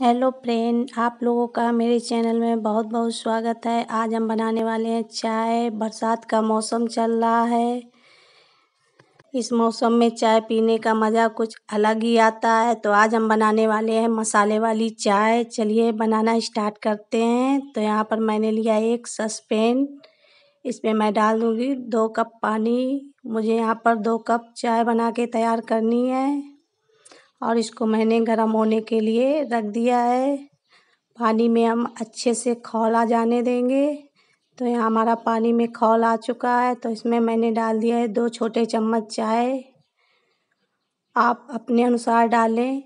hello friend आप लोगों का मेरे चैनल में बहुत बहुत स्वागत है आज हम बनाने वाले हैं चाय बरसात का मौसम चल रहा है इस मौसम में चाय पीने का मज़ा कुछ अलग ही आता है तो आज हम बनाने वाले हैं मसाले वाली चाय चलिए बनाना स्टार्ट करते हैं तो यहाँ पर मैंने लिया एक सस्पेन इसमें मैं डाल दूँगी दो कप पानी मुझे यहाँ पर दो कप चाय बना के तैयार करनी है और इसको मैंने गर्म होने के लिए रख दिया है पानी में हम अच्छे से आ जाने देंगे तो यहाँ हमारा पानी में खौल आ चुका है तो इसमें मैंने डाल दिया है दो छोटे चम्मच चाय आप अपने अनुसार डालें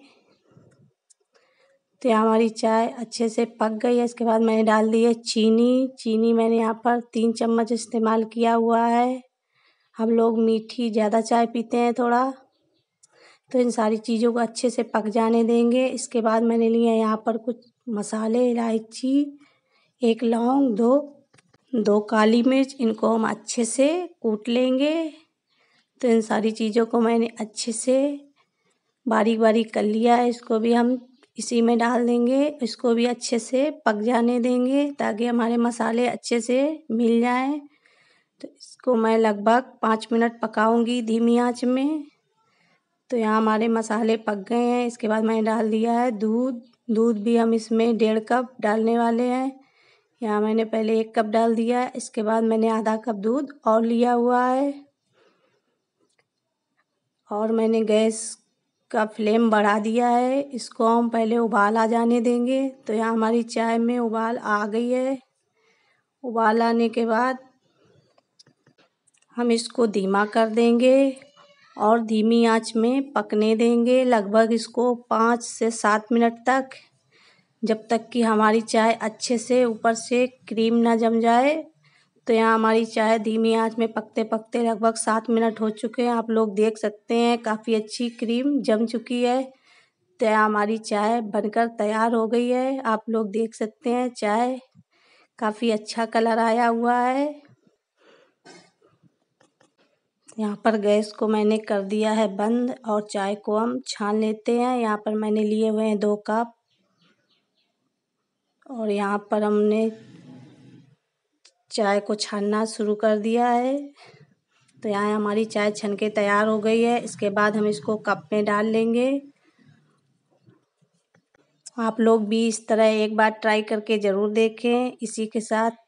तो हमारी चाय अच्छे से पक गई है इसके बाद मैंने डाल दी है चीनी चीनी मैंने यहाँ पर तीन चम्मच इस्तेमाल किया हुआ है हम लोग मीठी ज़्यादा चाय पीते हैं थोड़ा तो इन सारी चीज़ों को अच्छे से पक जाने देंगे इसके बाद मैंने लिए यहाँ पर कुछ मसाले इलायची एक लौंग दो दो काली मिर्च इनको हम अच्छे से कूट लेंगे तो इन सारी चीज़ों को मैंने अच्छे से बारीक बारीक कर लिया है इसको भी हम इसी में डाल देंगे इसको भी अच्छे से पक जाने देंगे ताकि हमारे मसाले अच्छे से मिल जाएं तो इसको मैं लगभग पाँच मिनट पकाऊंगी धीमी आंच में तो यहाँ हमारे मसाले पक गए हैं इसके बाद मैंने डाल दिया है दूध दूध भी हम इसमें डेढ़ कप डालने वाले हैं यहाँ मैंने पहले एक कप डाल दिया है इसके बाद मैंने आधा कप दूध और लिया हुआ है और मैंने गैस का फ्लेम बढ़ा दिया है इसको हम पहले उबाल आ जाने देंगे तो यहाँ हमारी चाय में उबाल आ गई है उबाल आने के बाद हम इसको धीमा कर देंगे और धीमी आंच में पकने देंगे लगभग इसको पाँच से सात मिनट तक जब तक कि हमारी चाय अच्छे से ऊपर से क्रीम ना जम जाए तो यहाँ हमारी चाय धीमी आंच में पकते पकते लगभग सात मिनट हो चुके हैं आप लोग देख सकते हैं काफ़ी अच्छी क्रीम जम चुकी है तो यहाँ हमारी चाय बनकर तैयार हो गई है आप लोग देख सकते हैं चाय काफ़ी अच्छा कलर आया हुआ है यहाँ पर गैस को मैंने कर दिया है बंद और चाय को हम छान लेते हैं यहाँ पर मैंने लिए हुए हैं दो कप और यहाँ पर हमने चाय को छानना शुरू कर दिया है तो यहाँ हमारी चाय छन के तैयार हो गई है इसके बाद हम इसको कप में डाल लेंगे आप लोग भी इस तरह एक बार ट्राई करके ज़रूर देखें इसी के साथ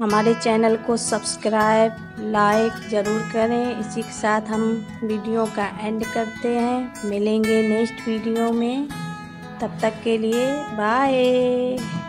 हमारे चैनल को सब्सक्राइब लाइक ज़रूर करें इसी के साथ हम वीडियो का एंड करते हैं मिलेंगे नेक्स्ट वीडियो में तब तक के लिए बाय